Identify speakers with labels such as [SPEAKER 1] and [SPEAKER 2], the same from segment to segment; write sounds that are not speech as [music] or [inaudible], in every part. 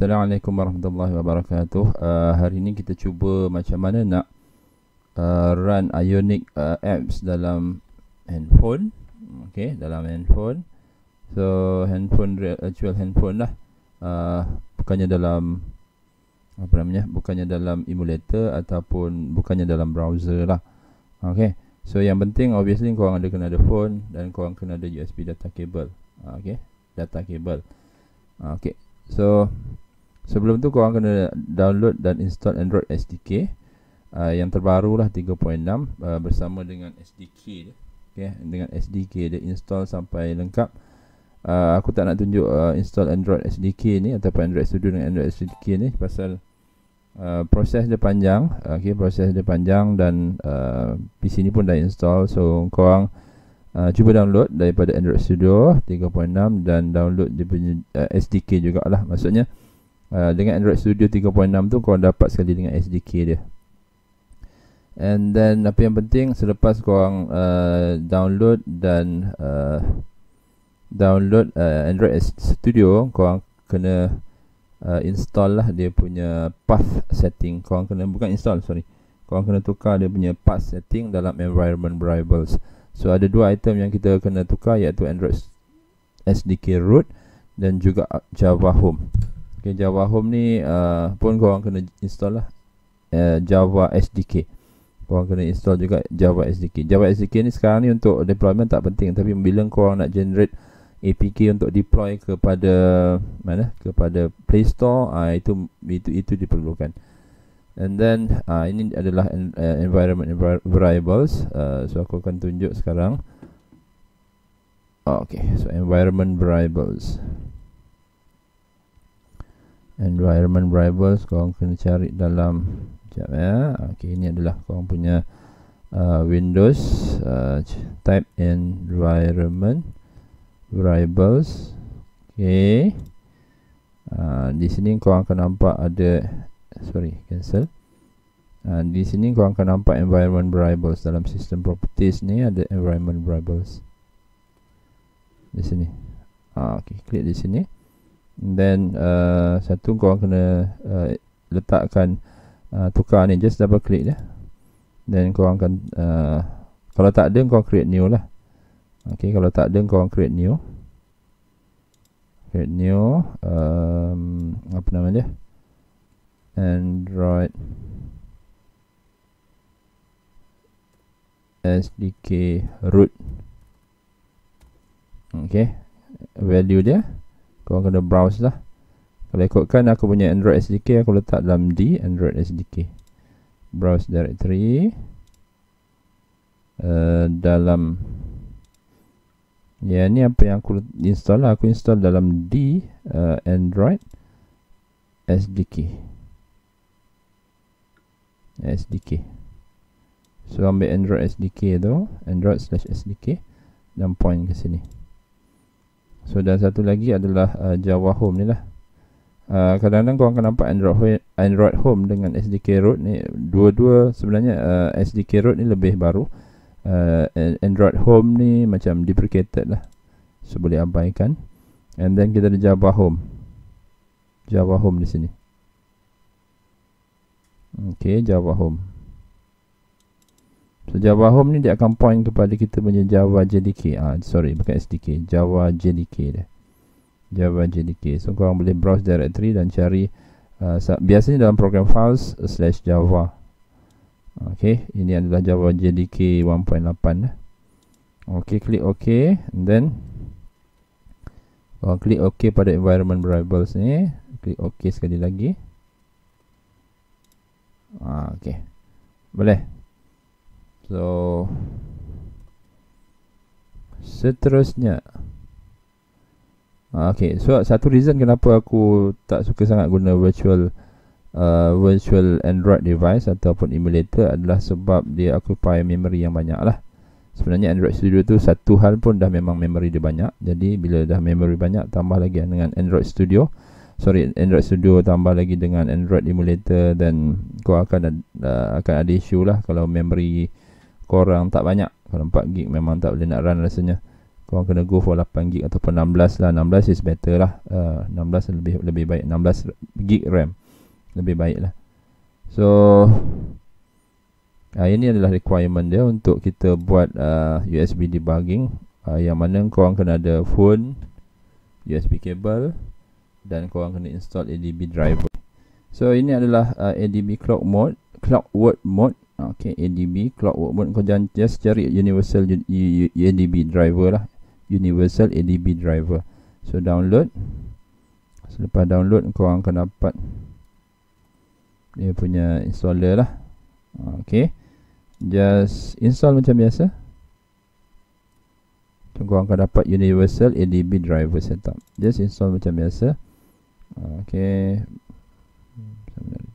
[SPEAKER 1] Assalamualaikum warahmatullahi wabarakatuh. Uh, hari ini kita cuba macam mana nak uh, run Ionic uh, apps dalam handphone. okay, dalam handphone. So handphone actual handphone lah. Uh, bukannya dalam apa namanya? Bukannya dalam emulator ataupun bukannya dalam browser lah. Okay. So yang penting obviously kau orang ada kena ada phone dan kau orang kena ada USB data cable. Uh, okay, data cable. Uh, okay. So Sebelum tu korang kena download dan install Android SDK uh, ah, Yang terbaru lah 3.6 uh, ah, bersama dengan SDK dia okay. Dengan SDK dia install sampai lengkap uh, Aku tak nak tunjuk uh, install Android SDK ni Ataupun Android Studio dengan Android SDK ni Pasal uh, proses dia panjang okay, Proses dia panjang dan uh, PC ni pun dah install So korang Uh, cuba download daripada Android Studio 3.6 dan download dia punya uh, SDK jugalah maksudnya Ah, dengan Android Studio 3.6 tu kau dapat sekali dengan SDK dia and then apa yang penting selepas kau uh, ah, download dan uh, download uh, Android Studio kau kena uh, install lah dia punya path setting kau kena bukan install sorry kau kena tukar dia punya path setting dalam environment variables so ada dua item yang kita kena tukar iaitu Android SDK root dan juga Java home Okay, Java Home ni uh, pun korang kena install lah uh, Java SDK Korang kena install juga Java SDK Java SDK ni sekarang ni untuk deployment tak penting Tapi bila korang nak generate APK untuk deploy kepada mana kepada Play Store uh, itu itu itu diperlukan. And then uh, ini adalah eh, environment variables. Uh, so aku akan tunjuk sekarang. Okay, so environment variables environment variables korang kena cari dalam sekejap ya ok ini adalah korang punya uh, windows uh, type environment variables ok uh, di sini kau akan nampak ada sorry cancel uh, di sini kau akan nampak environment variables dalam system properties ni ada environment variables di sini uh, ah, ok klik di sini then uh, satu kau kena uh, letakkan uh, tukar ni just double click je then kau akan uh, kalau tak ada kau create new lah okey kalau tak ada kau create new create new um, apa nama dia android sdk root okey value dia korang kena browse lah kalau ikutkan aku punya android sdk aku letak dalam d android sdk browse directory uh, dalam ya ni apa yang aku install lah aku install dalam d uh, android sdk sdk so ambil android sdk tu android slash sdk dan point ke sini So dan satu lagi adalah uh, Java Home ni lah. Uh, kadang-kadang korang akan nampak Android Home, Android Home dengan SDK Root ni dua-dua sebenarnya uh, SDK Root ni lebih baru. Uh, Android Home ni macam deprecated lah. So boleh abaikan. And then kita ada Java Home. Java Home di sini. Okay, Java Home. So Java Home ni dia akan point kepada kita punya Java JDK. ha, ah, sorry bukan SDK, Java JDK dia. Java JDK. So korang boleh browse directory dan cari uh, biasanya dalam program files slash java. Okay, ini adalah Java JDK 1.8 eh. Okey, klik OK. and then korang oh, klik OK pada environment variables ni, klik OK sekali lagi. Ah, okay, okey. Boleh. So seterusnya. Ah, okay, so satu reason kenapa aku tak suka sangat guna virtual uh, virtual Android device ataupun emulator adalah sebab dia occupy memory yang banyak lah. Sebenarnya Android Studio tu satu hal pun dah memang memory dia banyak. Jadi bila dah memory banyak tambah lagi dengan Android Studio. Sorry, Android Studio tambah lagi dengan Android emulator dan kau akan uh, akan ada issue lah kalau memory korang tak banyak kalau 4 gig memang tak boleh nak run rasanya korang kena go for 8 gig ataupun 16 lah 16 is better lah uh, eh, 16 lebih lebih baik 16 gig RAM lebih baik lah so uh, ini adalah requirement dia untuk kita buat uh, eh, USB debugging uh, yang mana korang kena ada phone USB cable dan korang kena install ADB driver so ini adalah uh, eh, ADB clock mode clock word mode Okay, ADB clockwork mode kau jangan just cari universal ADB driver lah universal ADB driver so download selepas download kau akan dapat dia punya installer lah Okay, just install macam biasa kau akan dapat universal ADB driver setup just install macam biasa Okay. Hmm,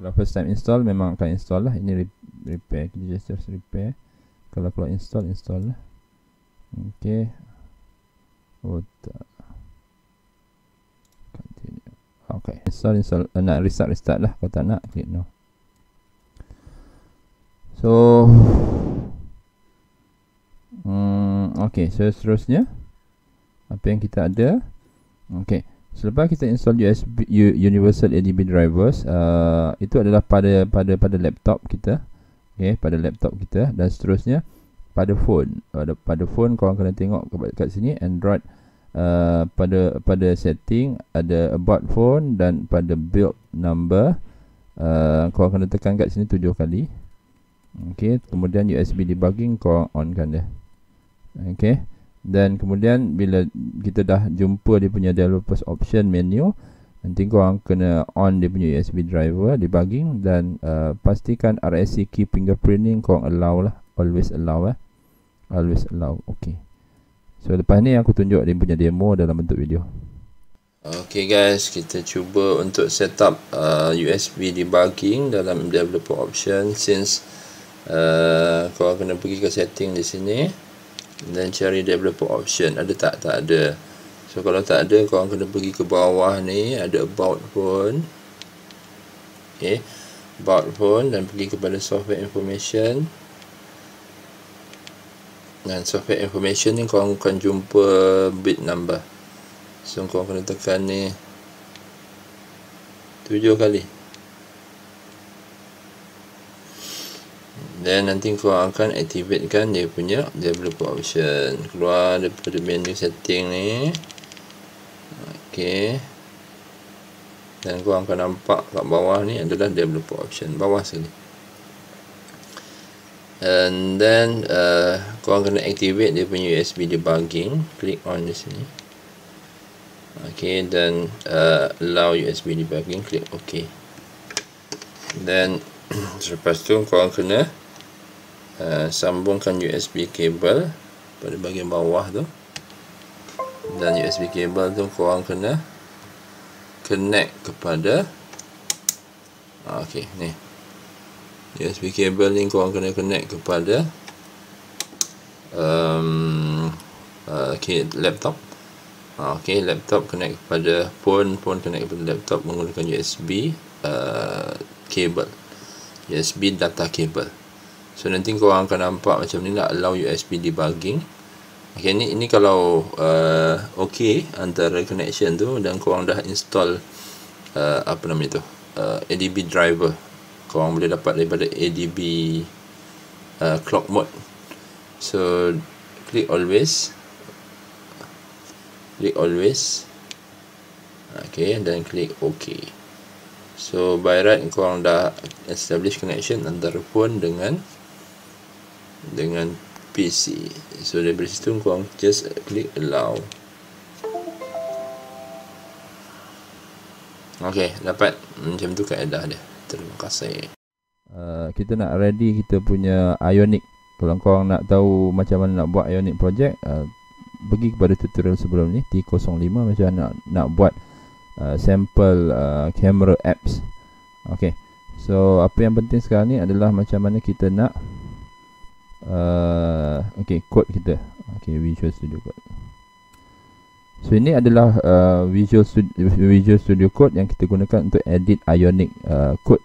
[SPEAKER 1] kalau first time install memang akan install lah ini repair kita just repair kalau keluar install install lah Okay, oh ok install install uh, nak restart restart lah kalau tak nak click no so um, ok so seterusnya apa yang kita ada Okay selepas kita install USB Universal ADB drivers uh, itu adalah pada pada pada laptop kita okey pada laptop kita dan seterusnya pada phone pada uh, pada phone korang kena tengok kat, kat sini Android uh, pada pada setting ada about phone dan pada build number uh, korang kena tekan kat sini tujuh kali okey kemudian USB debugging kau on kan dia okey dan kemudian bila kita dah jumpa dia punya developers option menu Nanti korang kena on dia punya USB driver debugging Dan uh, pastikan RSC key fingerprinting korang allow lah Always allow lah eh. Always allow, okay So lepas ni aku tunjuk dia punya demo dalam bentuk video Okay guys, kita cuba untuk set up uh, USB debugging dalam developer option Since uh, korang kena pergi ke setting di sini dan cari developer option ada tak tak ada so kalau tak ada kau kena pergi ke bawah ni ada about pun okay, about pun dan pergi kepada software information dan software information ni kau akan jumpa bit number so kau kena tekan ni tujuh kali dan nanti kau akan aktifkan dia punya develop option keluar daripada menu setting ni Okey. dan kau akan nampak kat bawah ni adalah develop option bawah sini and then uh, kau akan activate dia punya USB debugging click on di sini Okey. dan uh, allow USB debugging click ok Then selepas [clears throat] tu kau akan kena Eh, sambungkan USB kabel pada bahagian bawah tu dan USB kabel tu korang kena connect kepada ah, ok ni USB kabel ni korang kena connect kepada um, eh, ok laptop ah, ok laptop connect kepada phone phone connect kepada laptop menggunakan USB eh, kabel USB data kabel So nanti kau akan nampak macam ni lah allow USB debugging. Okay ni ini kalau uh, okay antara connection tu dan korang dah install uh, apa namanya itu uh, ADB driver. Korang boleh dapat daripada ADB uh, clock mode. So click always. Click always. Okay dan klik okay. So by right korang dah establish connection antara phone dengan dengan PC so dari situ korang just click allow ok dapat macam tu kaedah dia terima kasih uh, kita nak ready kita punya Ionic kalau korang nak tahu macam mana nak buat Ionic project uh, pergi kepada tutorial sebelum ni T05 macam nak nak buat uh, sample uh, camera apps. Okey. So apa yang penting sekarang ni adalah macam mana kita nak uh, okay kod kita okay visual studio code so ini adalah uh, visual studio visual studio code yang kita gunakan untuk edit ionic uh, code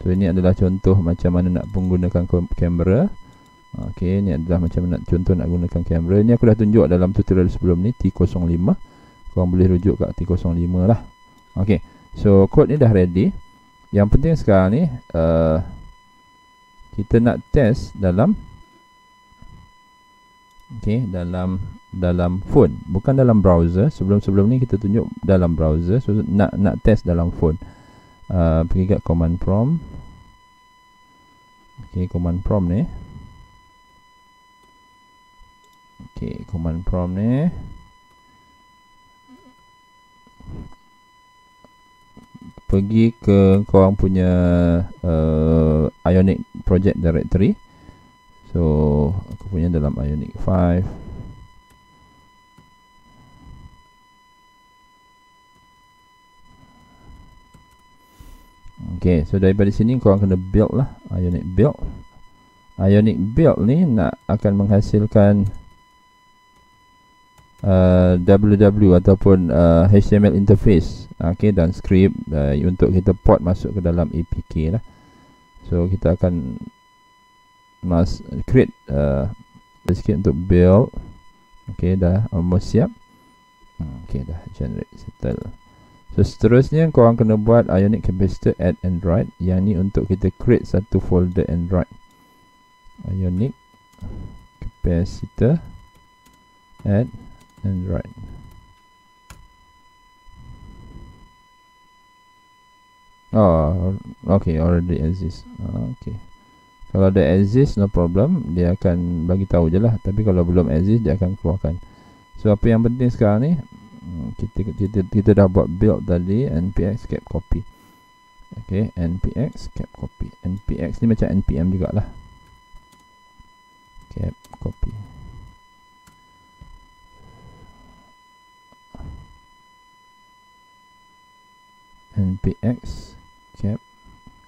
[SPEAKER 1] so ini adalah contoh macam mana nak menggunakan kamera okay ini adalah macam mana contoh nak gunakan kamera ini aku dah tunjuk dalam tutorial sebelum ni T05 korang boleh rujuk kat T05 lah okay so code ni dah ready yang penting sekarang ni uh, kita nak test dalam okey dalam dalam phone bukan dalam browser sebelum-sebelum ni kita tunjuk dalam browser so, nak nak test dalam phone uh, pergi kat command prompt okey command prompt ni okey command prompt ni pergi ke kau punya uh, Ionic project directory So aku punya dalam Ionic 5 Okay, so daripada sini korang kena build lah Ionic build Ionic build ni nak akan menghasilkan uh, WW ataupun uh, HTML interface Okay, dan script uh, untuk kita port masuk ke dalam APK lah So, kita akan must create uh, sikit untuk build Okay, dah almost siap hmm, Okay, dah generate, settle So, seterusnya korang kena buat Ionic Capacitor at Android Yang ni untuk kita create satu folder Android Ionic Capacitor at Android Oh, okay, already exists, ah, Okay kalau ada exist no problem dia akan bagi tahu jelah tapi kalau belum exist dia akan keluarkan so apa yang penting sekarang ni hmm, kita kita kita dah buat build tadi npx cap copy okey npx cap copy npx ni macam npm jugalah cap copy npx cap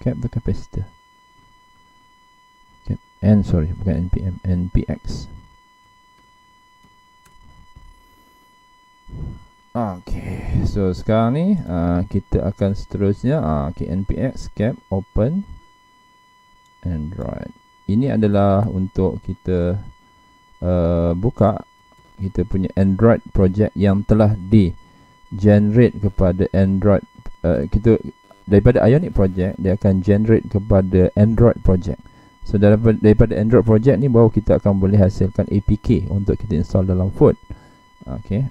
[SPEAKER 1] cap the capacitor N sorry bukan NPM NPX Okay, so sekarang ni uh, kita akan seterusnya uh, okay, NPX cap open Android ini adalah untuk kita uh, buka kita punya Android project yang telah di generate kepada Android uh, kita daripada Ionic project dia akan generate kepada Android project So daripada, Android project ni baru kita akan boleh hasilkan APK untuk kita install dalam phone. Okay.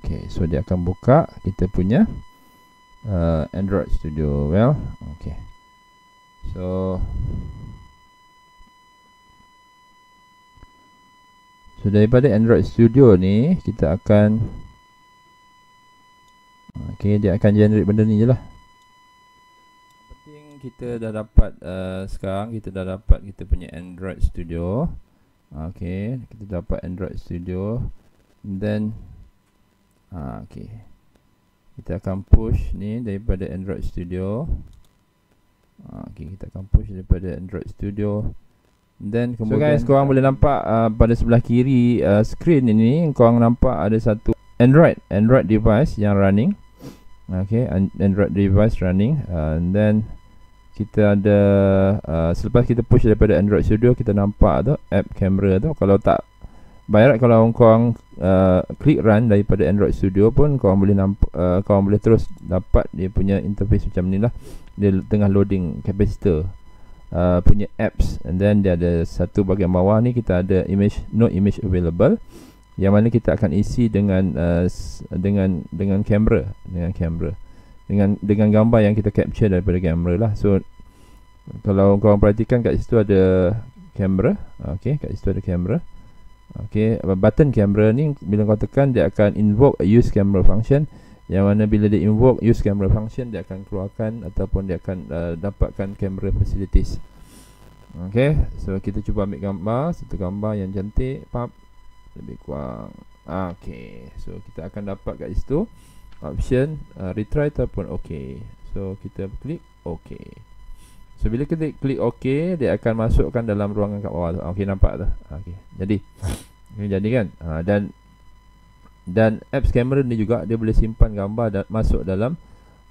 [SPEAKER 1] Okay, so dia akan buka kita punya uh, Android Studio. Well, Okay. So So daripada Android Studio ni kita akan Okay, dia akan generate benda ni lah kita dah dapat uh, sekarang kita dah dapat kita punya Android Studio. Okey, kita dapat Android Studio. And then ah uh, okey. Kita akan push ni daripada Android Studio. Ah, okay, kita akan push daripada Android Studio. Then kemudian so guys, korang boleh nampak uh, pada sebelah kiri uh, screen ini korang nampak ada satu Android Android device yang running. Okay, Android device running uh, and then kita ada uh, selepas kita push daripada Android Studio kita nampak tu app camera tu kalau tak bayar kalau korang uh, klik run daripada Android Studio pun korang boleh nampak uh, korang boleh terus dapat dia punya interface macam ni lah dia tengah loading capacitor uh, punya apps and then dia ada satu bahagian bawah ni kita ada image no image available yang mana kita akan isi dengan uh, dengan dengan kamera dengan kamera dengan dengan gambar yang kita capture daripada kamera lah so kalau kau perhatikan kat situ ada kamera okey kat situ ada kamera okey button kamera ni bila kau tekan dia akan invoke use camera function yang mana bila dia invoke use camera function dia akan keluarkan ataupun dia akan uh, dapatkan camera facilities okey so kita cuba ambil gambar satu gambar yang cantik pap lebih kurang okey so kita akan dapat kat situ option uh, retry ataupun ok so kita klik ok so bila kita klik ok dia akan masukkan dalam ruangan kat bawah ah, ok nampak tu ah, ok jadi [laughs] jadi kan uh, dan dan apps camera ni juga dia boleh simpan gambar dan masuk dalam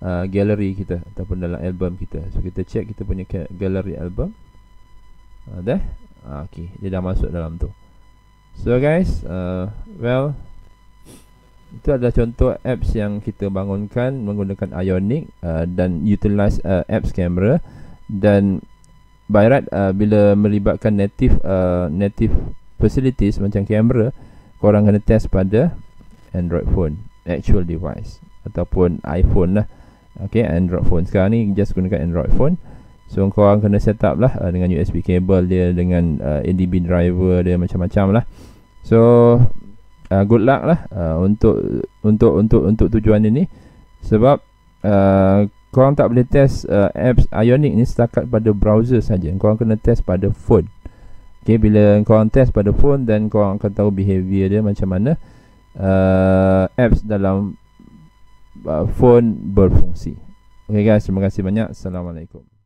[SPEAKER 1] uh, gallery kita ataupun dalam album kita so kita check kita punya gallery album uh, dah uh, ok dia dah masuk dalam tu so guys uh, well itu adalah contoh apps yang kita bangunkan menggunakan Ionic uh, dan utilize uh, apps camera dan by right uh, bila melibatkan native uh, native facilities macam camera, korang kena test pada Android phone actual device ataupun iPhone lah okay, Android phone sekarang ni just gunakan Android phone so korang kena set up lah uh, dengan USB cable dia dengan uh, ADB driver dia macam-macam lah so uh, good luck lah uh, untuk untuk untuk untuk tujuan ini sebab uh, korang tak boleh test uh, apps Ionic ni setakat pada browser saja. Korang kena test pada phone. Okay, bila korang test pada phone dan korang akan tahu behavior dia macam mana uh, apps dalam uh, phone berfungsi. Okay guys, terima kasih banyak. Assalamualaikum.